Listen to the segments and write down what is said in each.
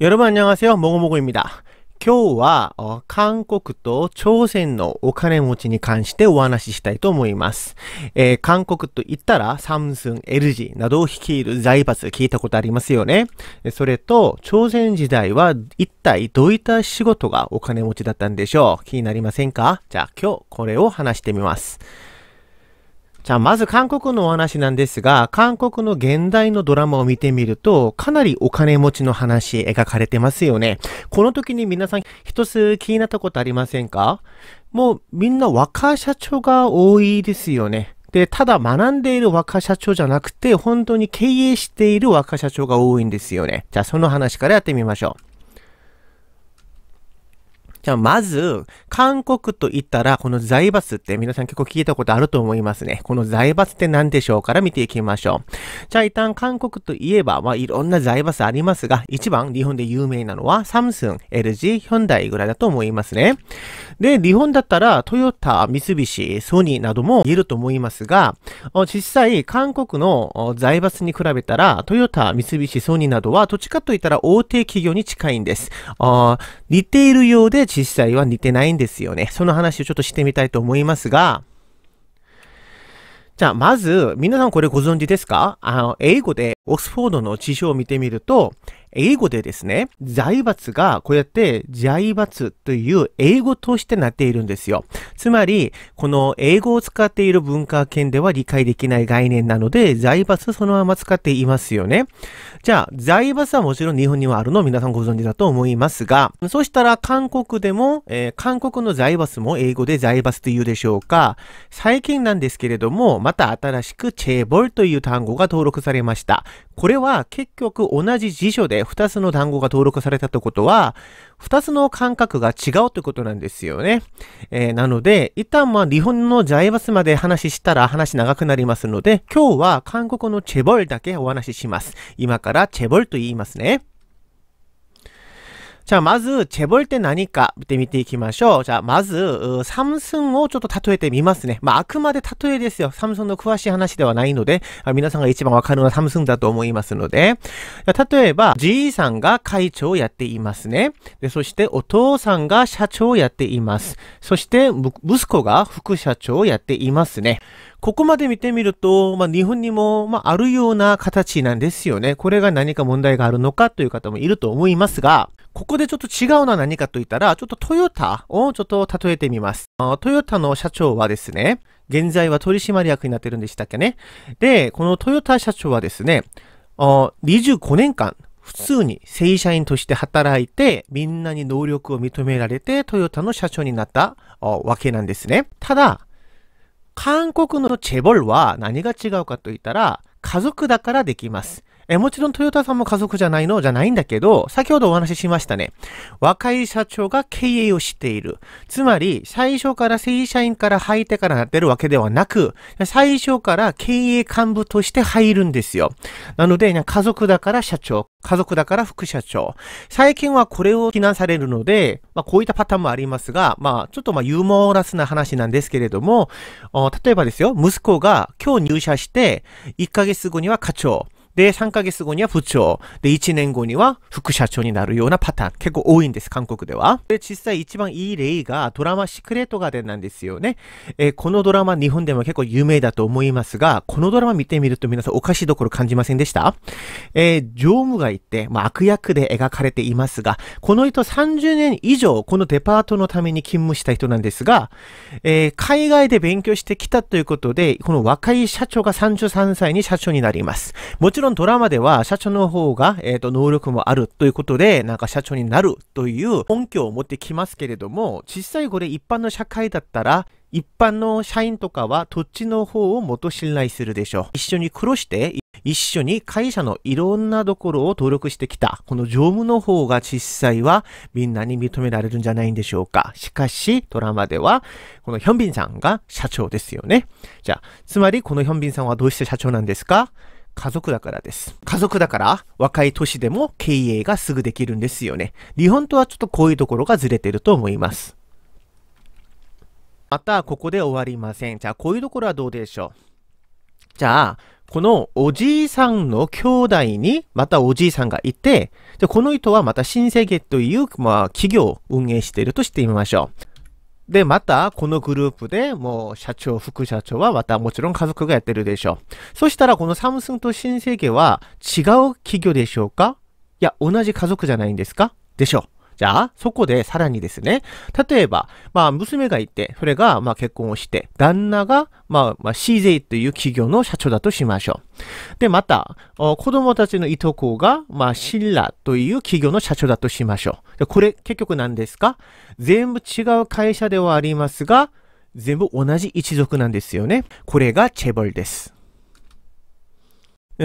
여러분안녕하세요모고모고입니다今日は韓国と朝鮮のお金持ちに関してお話ししたいと思います。えー、韓国と言ったらサムスン、LG などを率いる財閥聞いたことありますよね。それと朝鮮時代は一体どういった仕事がお金持ちだったんでしょう気になりませんかじゃあ今日これを話してみます。じゃあまず韓国のお話なんですが、韓国の現代のドラマを見てみると、かなりお金持ちの話描かれてますよね。この時に皆さん一つ気になったことありませんかもうみんな若社長が多いですよね。で、ただ学んでいる若社長じゃなくて、本当に経営している若社長が多いんですよね。じゃあその話からやってみましょう。じゃあまず、韓国と言ったら、この財閥って皆さん結構聞いたことあると思いますね。この財閥って何でしょうから見ていきましょう。じゃあ一旦韓国といえば、まあいろんな財閥ありますが、一番日本で有名なのはサムスン、LG、ヒョンダイぐらいだと思いますね。で、日本だったらトヨタ、三菱、ソニーなども言えると思いますが、実際韓国の財閥に比べたら、トヨタ、三菱、ソニーなどはどっちかといったら大手企業に近いんです。似ているようで実際は似てないんですよね。その話をちょっとしてみたいと思いますが、じゃあ、まず、皆さんこれご存知ですかあの、英語でオックスフォードの辞書を見てみると、英語でですね、財閥がこうやって財閥という英語としてなっているんですよ。つまり、この英語を使っている文化圏では理解できない概念なので、財閥そのまま使っていますよね。じゃあ、財閥はもちろん日本にはあるの皆さんご存知だと思いますが、そしたら韓国でも、えー、韓国の財閥も英語で財閥というでしょうか。最近なんですけれども、また新しくチェーボルという単語が登録されました。これは結局同じ辞書で2つの単語が登録されたってことは、2つの感覚が違うってことなんですよね。えー、なので、一旦まあ日本の財閥まで話したら話長くなりますので、今日は韓国のチェボルだけお話しします。今からチェボルと言いますね。자まず재벌때나니까見てみていきましょう자まず삼ンをちょっと例えてみますねまあ、あくまで例えですよ삼성の詳しい話ではないので皆さんが一番わかるのは삼ンだと思いますので例えばいさんが会長をやっていますねそしてお父さんが社長をやっていますそして息子が副社長をやっていますねここまで見てみると、まあ、日本にも、まあ、あるような形なんですよね。これが何か問題があるのかという方もいると思いますが、ここでちょっと違うのは何かと言ったら、ちょっとトヨタをちょっと例えてみます。トヨタの社長はですね、現在は取締役になってるんでしたっけね。で、このトヨタ社長はですね、25年間、普通に正社員として働いて、みんなに能力を認められて、トヨタの社長になったわけなんですね。ただ、韓国のチェボルは何が違うかと言ったら、家族だからできます。えもちろんトヨタさんも家族じゃないのじゃないんだけど、先ほどお話ししましたね。若い社長が経営をしている。つまり、最初から正社員から入ってからなってるわけではなく、最初から経営幹部として入るんですよ。なので、家族だから社長、家族だから副社長。最近はこれを非難されるので、まあ、こういったパターンもありますが、まあ、ちょっとまあユーモラスな話なんですけれども、例えばですよ、息子が今日入社して、1ヶ月後には課長、で、3ヶ月後には部長。で、1年後には副社長になるようなパターン。結構多いんです、韓国では。で、実際一番いい例がドラマシクレートガーデンなんですよね。えー、このドラマ日本でも結構有名だと思いますが、このドラマ見てみると皆さんおかしいところ感じませんでしたえー、常務がいて、まあ、悪役で描かれていますが、この人30年以上このデパートのために勤務した人なんですが、えー、海外で勉強してきたということで、この若い社長が33歳に社長になります。もちちろんドラマでは社長の方が、えー、と、能力もあるということで、なんか社長になるという根拠を持ってきますけれども、実際これ一般の社会だったら、一般の社員とかはどっちの方をもっと信頼するでしょう。一緒に苦労して、一緒に会社のいろんなところを登録してきた。この常務の方が実際はみんなに認められるんじゃないんでしょうか。しかし、ドラマでは、このヒョンビンさんが社長ですよね。じゃあ、つまりこのヒョンビンさんはどうして社長なんですか家族だからです。家族だから、若い年でも経営がすぐできるんですよね。日本とはちょっとこういうところがずれてると思います。また、ここで終わりません。じゃあ、こういうところはどうでしょう。じゃあ、このおじいさんの兄弟にまたおじいさんがいて、でこの人はまた新世界という、まあ、企業を運営しているとしてみましょう。で、また、このグループでもう、社長、副社長はまたもちろん家族がやってるでしょう。そしたら、このサムスンと新世紀は違う企業でしょうかいや、同じ家族じゃないんですかでしょう。じゃあ、そこでさらにですね、例えば、まあ、娘がいて、それが、まあ、結婚をして、旦那が、まあ、まあ、CJ という企業の社長だとしましょう。で、また、子供たちのいとこが、まあ、シンラという企業の社長だとしましょう。でこれ、結局何ですか全部違う会社ではありますが、全部同じ一族なんですよね。これがチェボルです。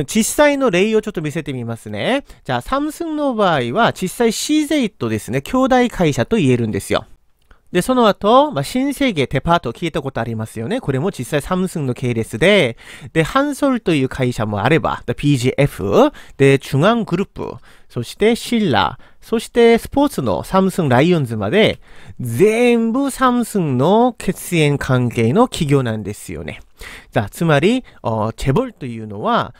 実際の例をちょっと見せてみますね。じゃあ、サムスンの場合は、実際 CZ ですね、兄弟会社と言えるんですよ。で、その後、まあ、新世紀デパート聞いたことありますよね。これも実際サムスンの系列で、で、ハンソルという会社もあれば、PGF、で、中央グループ、そしてシラ、そしてスポーツのサムスンライオンズまで、全部サムスンの血縁関係の企業なんですよね。じゃあ、つまり、チェボルというのは、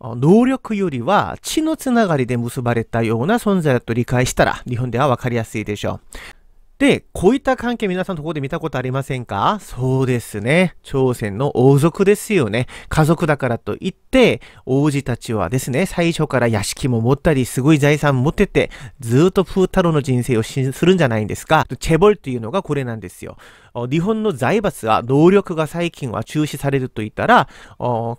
能力よりは血のつながりで結ばれたような存在だと理解したら日本ではわかりやすいでしょう。で、こういった関係皆さんとこで見たことありませんかそうですね。朝鮮の王族ですよね。家族だからといって、王子たちはですね、最初から屋敷も持ったり、すごい財産持ってて、ずっと風太郎の人生をするんじゃないんですか。チェボルというのがこれなんですよ。日本の財閥が、能力が最近は中止されると言ったら、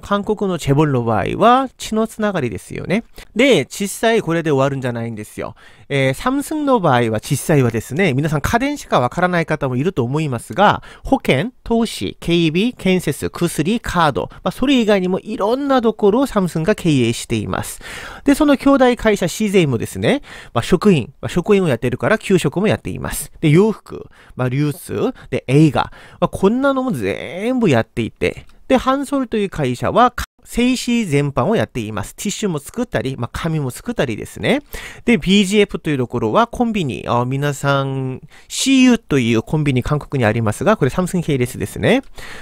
韓国のチェボンの場合は血のつながりですよね。で、実際これで終わるんじゃないんですよ。えー、サムスンの場合は実際はですね、皆さん家電しかわからない方もいると思いますが、保険、投資、警備、建設、薬、カード、まあ、それ以外にもいろんなところをサムスンが経営しています。で、その兄弟会社 CJ もですね、まあ、職員、まあ、職員をやってるから給食もやっています。で、洋服、まあ、流通、で、映画、こんなのも全部やっていて、で、ハンソルという会社は静止全般をやっています。ティッシュも作ったり、まあ、紙も作ったりですね。で、BGF というところはコンビニ、あ皆さん、CU というコンビニ韓国にありますが、これサムスン系列ですね。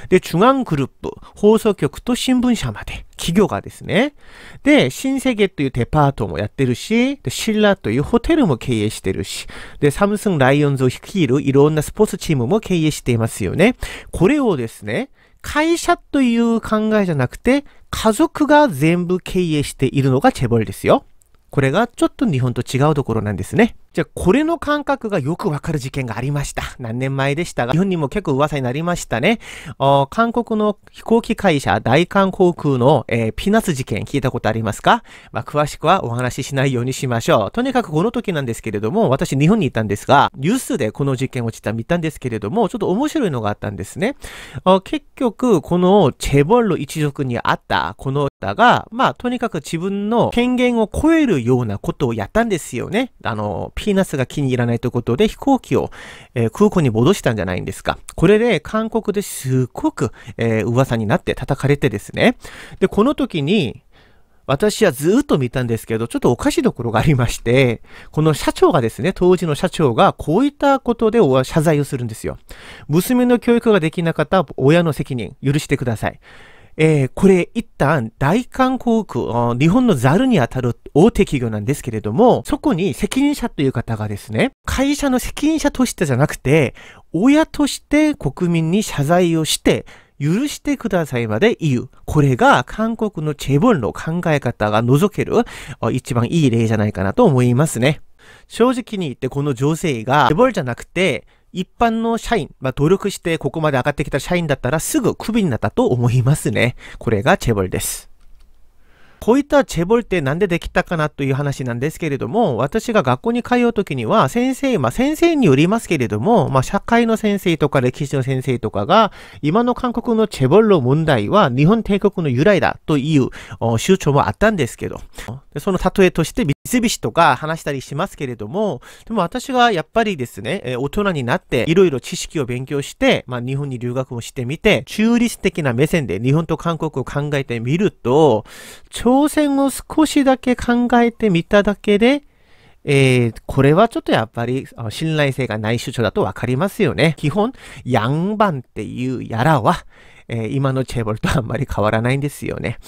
で、中央グループ、放送局と新聞社まで、企業がですね。で、新世界というデパートもやってるし、でシラというホテルも経営してるし、で、サムスンライオンズを率いるいろんなスポーツチームも経営していますよね。これをですね、会社という考えじゃなくて、家族が全部経営しているのがチェボルですよ。これがちょっと日本と違うところなんですね。じゃあ、これの感覚がよくわかる事件がありました。何年前でしたが、日本にも結構噂になりましたね。韓国の飛行機会社、大韓航空の、えー、ピナツ事件聞いたことありますか、まあ、詳しくはお話ししないようにしましょう。とにかくこの時なんですけれども、私日本にいたんですが、ニュースでこの事件を実は見たんですけれども、ちょっと面白いのがあったんですね。結局、このチェボル一族にあったこのだが、まあ、とにかく自分の権限を超えるようなことをやったんですよね。あの、ピーナッツが気に入らないということで飛行機を、えー、空港に戻したんじゃないんですか。これで韓国ですごく、えー、噂になって叩かれてですね。で、この時に、私はずっと見たんですけど、ちょっとおかしいところがありまして、この社長がですね、当時の社長がこういったことで謝罪をするんですよ。娘の教育ができなかった親の責任、許してください。えー、これ一旦大韓航空、日本のザルにあたる大手企業なんですけれども、そこに責任者という方がですね、会社の責任者としてじゃなくて、親として国民に謝罪をして、許してくださいまで言う。これが韓国のチェボンの考え方が除ける一番いい例じゃないかなと思いますね。正直に言ってこの女性がチェボンじゃなくて一般の社員、まあ、努力してここまで上がってきた社員だったらすぐクビになったと思いますね。これがチェボルです。こういったチェボルってなんでできたかなという話なんですけれども、私が学校に通う時には、先生、まあ先生によりますけれども、まあ社会の先生とか歴史の先生とかが、今の韓国のチェボルの問題は日本帝国の由来だという主張もあったんですけど、その例えとして三菱とか話したりしますけれども、でも私がやっぱりですね、大人になっていろいろ知識を勉強して、まあ日本に留学もしてみて、中立的な目線で日本と韓国を考えてみると、挑戦を少しだけ考えてみただけで、えー、これはちょっとやっぱり信頼性がない主張だとわかりますよね。基本、ヤンバンっていうやらは、えー、今のチェールとあんまり変わらないんですよね。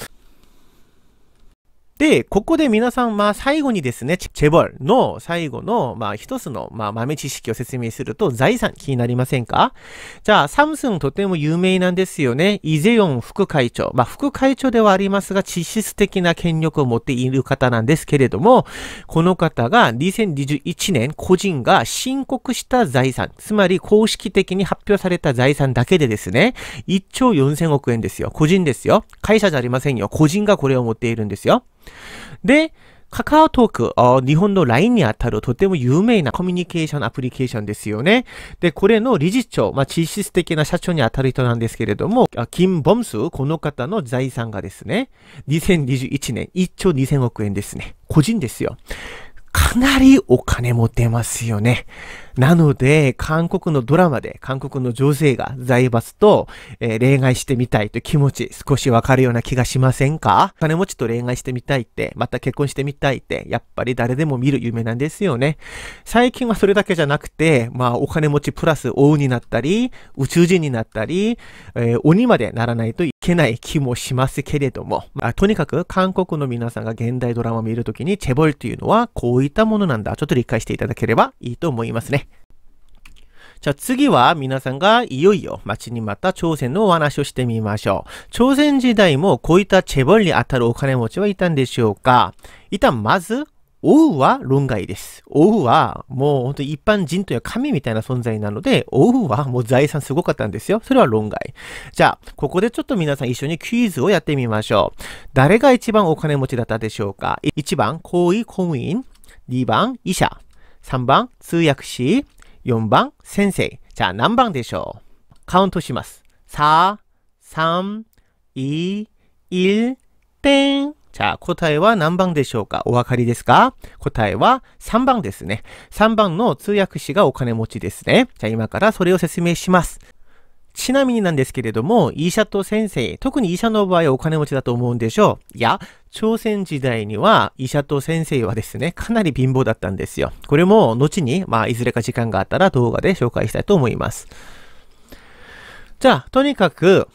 で、ここで皆さん、まあ、最後にですね、チェボルの最後の、まあ、一つの、まあ、豆知識を説明すると、財産気になりませんかじゃあ、サムスンとても有名なんですよね。イゼヨン副会長。まあ、副会長ではありますが、実質的な権力を持っている方なんですけれども、この方が2021年、個人が申告した財産、つまり公式的に発表された財産だけでですね、1兆4000億円ですよ。個人ですよ。会社じゃありませんよ。個人がこれを持っているんですよ。で、カカオトーク、日本の LINE にあたるとても有名なコミュニケーションアプリケーションですよね。で、これの理事長、まあ、実質的な社長にあたる人なんですけれども、キン・ボムス、この方の財産がですね、2021年1兆2000億円ですね。個人ですよ。かなりお金も出ますよね。なので、韓国のドラマで韓国の女性が財閥と、えー、恋愛してみたいという気持ち少しわかるような気がしませんか金持ちと恋愛してみたいって、また結婚してみたいって、やっぱり誰でも見る夢なんですよね。最近はそれだけじゃなくて、まあお金持ちプラス王になったり、宇宙人になったり、えー、鬼までならないとけない気もしますけれども、まあ、とにかく韓国の皆さんが現代ドラマを見るときにチェボルというのはこういったものなんだ。ちょっと理解していただければいいと思いますね。じゃあ次は皆さんがいよいよ待ちに待った朝鮮のお話をしてみましょう。朝鮮時代もこういったチェボルにあたるお金持ちはいたんでしょうか一旦まずオウは論外です。オウは、もう本当一般人という神みたいな存在なので、オウはもう財産すごかったんですよ。それは論外。じゃあ、ここでちょっと皆さん一緒にクイズをやってみましょう。誰が一番お金持ちだったでしょうか ?1 番、行為公務員。2番、医者。3番、通訳士。4番、先生。じゃあ何番でしょうカウントします。4、3、2、1、点。じゃあ、答えは何番でしょうかお分かりですか答えは3番ですね。3番の通訳士がお金持ちですね。じゃあ、今からそれを説明します。ちなみになんですけれども、医者と先生、特に医者の場合はお金持ちだと思うんでしょう。いや、朝鮮時代には医者と先生はですね、かなり貧乏だったんですよ。これも後に、まあ、いずれか時間があったら動画で紹介したいと思います。じゃあ、とにかく、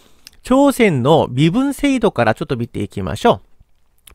朝鮮の身分制度からちょっと見ていきましょう。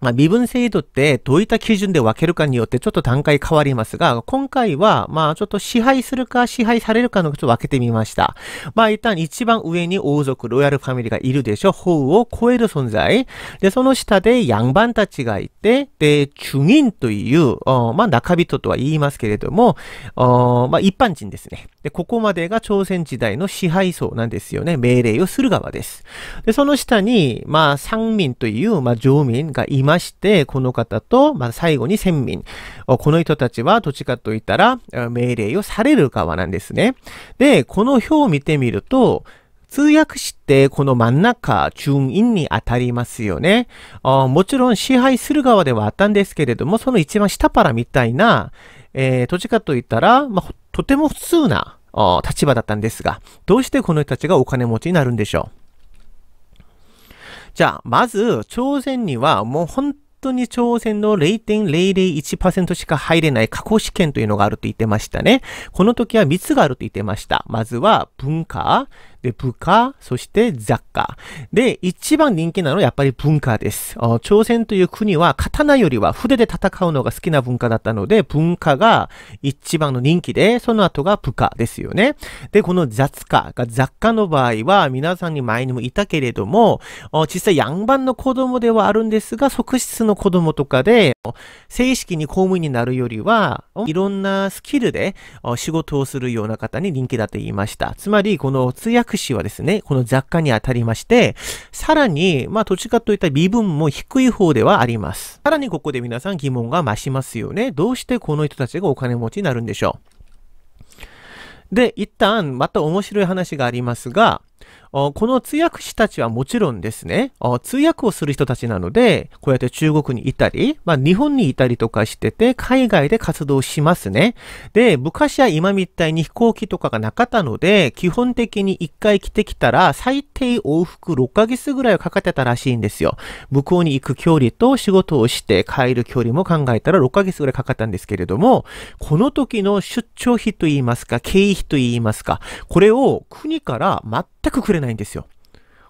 まあ、微分制度ってどういった基準で分けるかによってちょっと段階変わりますが、今回は、まあ、ちょっと支配するか支配されるかのちょっと分けてみました。まあ、一旦一番上に王族、ロイヤルファミリーがいるでしょ。法を超える存在。で、その下でバンたちがいて、で、中民という、まあ、中人とは言いますけれども、まあ、一般人ですね。で、ここまでが朝鮮時代の支配層なんですよね。命令をする側です。で、その下に、まあ、三民という、まあ、常民がいます。まして、この方と、まあ、最後に先民。この人たちは、どっちかと言ったら、命令をされる側なんですね。で、この表を見てみると、通訳してこの真ん中、中院に当たりますよねあ。もちろん支配する側ではあったんですけれども、その一番下からみたいな、えー、どっちかと言ったら、まあ、とても普通な立場だったんですが、どうしてこの人たちがお金持ちになるんでしょうじゃあ、まず、朝鮮にはもう本当に朝鮮の0.001%しか入れない過去試験というのがあると言ってましたね。この時は3つがあると言ってました。まずは文化、で、部下、そして雑貨。で、一番人気なのはやっぱり文化です。朝鮮という国は刀よりは筆で戦うのが好きな文化だったので、文化が一番の人気で、その後が部下ですよね。で、この雑貨が雑貨の場合は、皆さんに前にもいたけれども、実際バンの子供ではあるんですが、側室の子供とかで、正式に公務員になるよりは、いろんなスキルで仕事をするような方に人気だと言いました。つまり、この通訳作はですね、この雑貨に当たりまして、さらに、まあ、どっちといった身分も低い方ではあります。さらにここで皆さん疑問が増しますよね。どうしてこの人たちがお金持ちになるんでしょうで、一旦また面白い話がありますが、この通訳士たちはもちろんですね、通訳をする人たちなので、こうやって中国にいたり、まあ、日本にいたりとかしてて、海外で活動しますね。で、昔は今みたいに飛行機とかがなかったので、基本的に1回来てきたら、最低往復6ヶ月ぐらいはかかってたらしいんですよ。向こうに行く距離と仕事をして帰る距離も考えたら6ヶ月ぐらいかかったんですけれども、この時の出張費といいますか、経費といいますか、これを国から全くくくれないんですよ。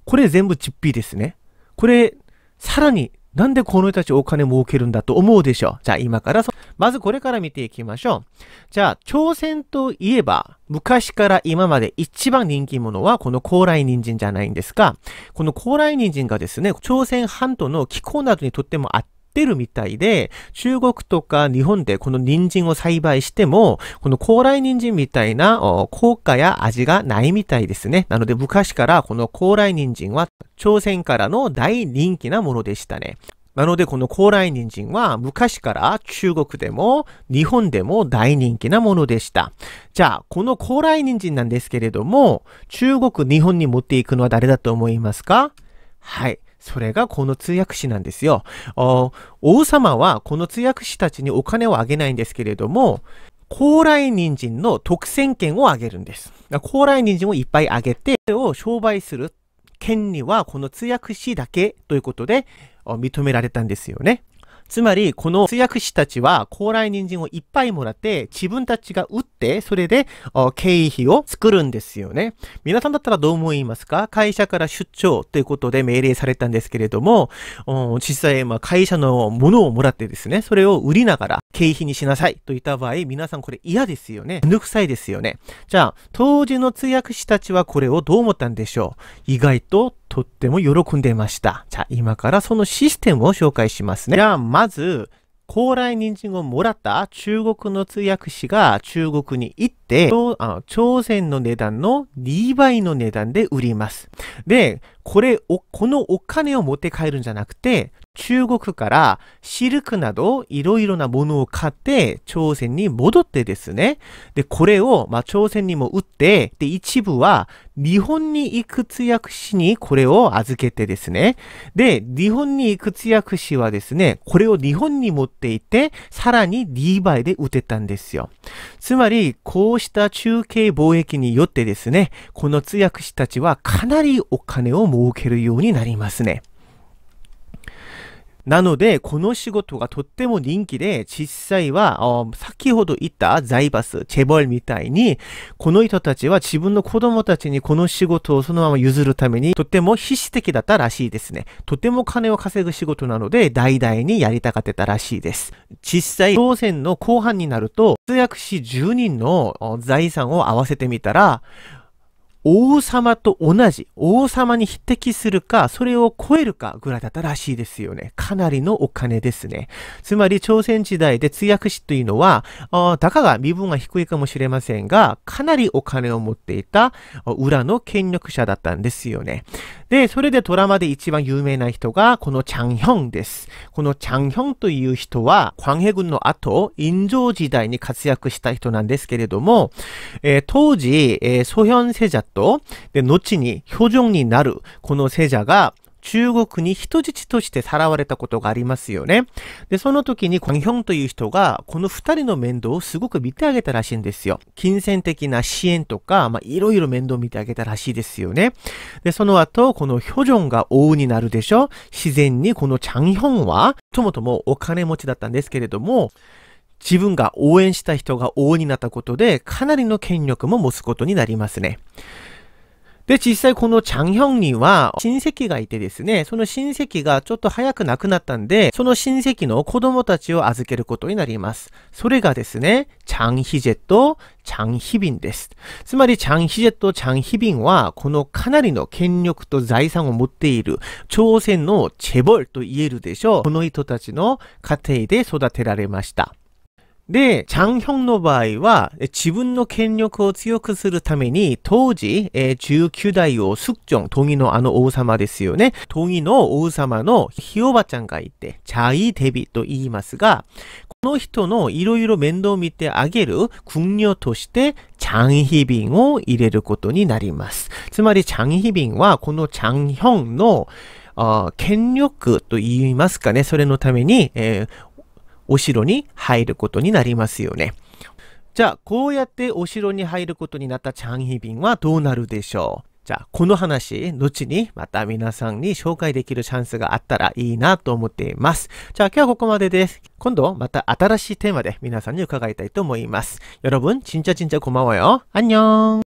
これ全部チッピーですね。これ、さらに、なんでこの人たちお金儲けるんだと思うでしょう。じゃあ今からまずこれから見ていきましょう。じゃあ、朝鮮といえば、昔から今まで一番人気者はこの高麗人参じゃないんですが、この高麗人参がですね、朝鮮半島の気候などにとってもあって、ってるみたいで、中国とか日本でこの人参を栽培しても、この高麗人参みたいな効果や味がないみたいですね。なので昔からこの高麗人参は朝鮮からの大人気なものでしたね。なのでこの高麗人参は昔から中国でも日本でも大人気なものでした。じゃあ、この高麗人参なんですけれども、中国、日本に持っていくのは誰だと思いますかはい。それがこの通訳士なんですよ。王様はこの通訳士たちにお金をあげないんですけれども、高麗人参の特選権をあげるんです。高麗人参をいっぱいあげて、それを商売する権利はこの通訳士だけということで認められたんですよね。つまり、この通訳士たちは、高麗人参をいっぱいもらって、自分たちが売って、それで、経費を作るんですよね。皆さんだったらどう思いますか会社から出張ということで命令されたんですけれども、実際、ま会社のものをもらってですね、それを売りながら、経費にしなさいと言った場合、皆さんこれ嫌ですよね。ぬくさいですよね。じゃあ、当時の通訳士たちはこれをどう思ったんでしょう意外ととっても喜んでました。じゃあ今からそのシステムを紹介しますね。じゃあまず、高麗人参をもらった中国の通訳士が中国に行って、朝鮮の値段の2倍の値段で売ります。で、これこのお金を持って帰るんじゃなくて、中国からシルクなどいろいろなものを買って朝鮮に戻ってですね。で、これを、まあ、朝鮮にも売って、で、一部は日本に行く通訳士にこれを預けてですね。で、日本に行く通訳士はですね、これを日本に持っていって、さらにリーバイで打てたんですよ。つまり、こうした中継貿易によってですね、この通訳士たちはかなりお金を儲けるようになりますね。なので、この仕事がとっても人気で、実際は、先ほど言った財閥、チェボルみたいに、この人たちは自分の子供たちにこの仕事をそのまま譲るために、とっても必死的だったらしいですね。とても金を稼ぐ仕事なので、代々にやりたがってたらしいです。実際、当選の後半になると、通訳士10人の財産を合わせてみたら、王様と同じ、王様に匹敵するか、それを超えるかぐらいだったらしいですよね。かなりのお金ですね。つまり朝鮮時代で通訳士というのは、あだかが身分が低いかもしれませんが、かなりお金を持っていた裏の権力者だったんですよね。で、それでドラマで一番有名な人がこのチャンヒョンです。このチャンヒョンという人は、광해軍の後、陰上時代に活躍した人なんですけれども、えー、当時、えー、ソヒョンセジャと、で、後に表情になる、このセジャが中国に人質としてさらわれたことがありますよね。で、その時に、コンヒョンという人が、この二人の面倒をすごく見てあげたらしいんですよ。金銭的な支援とか、まいろいろ面倒を見てあげたらしいですよね。で、その後、このヒョジョンが王になるでしょ自然にこのチャンヒョンは、ともともお金持ちだったんですけれども、自分が応援した人が王になったことで、かなりの権力も持つことになりますね。で、実際このチャンヒョンには親戚がいてですね、その親戚がちょっと早く亡くなったんで、その親戚の子供たちを預けることになります。それがですね、チャンヒジェとチャンヒビンです。つまりチャンヒジェとチャンヒビンは、このかなりの権力と財産を持っている、朝鮮のチェボルと言えるでしょう。この人たちの家庭で育てられました。で、チャンヒョンの場合は、自分の権力を強くするために、当時、えー、19代を숙 정、 同意のあの王様ですよね。同意の王様のひおばちゃんがいて、チャイデビと言いますが、この人のいろいろ面倒を見てあげる国女として、チャンヒビンを入れることになります。つまり、チャンヒビンは、このチャンヒョンの、権力と言いますかね、それのために、えー、お城に入ることになりますよね。じゃあ、こうやってお城に入ることになったチャンヒビンはどうなるでしょうじゃあ、この話、後にまた皆さんに紹介できるチャンスがあったらいいなと思っています。じゃあ、今日はここまでです。今度、また新しいテーマで皆さんに伺いたいと思います。여러 분、 こまわよ。あんにょーん。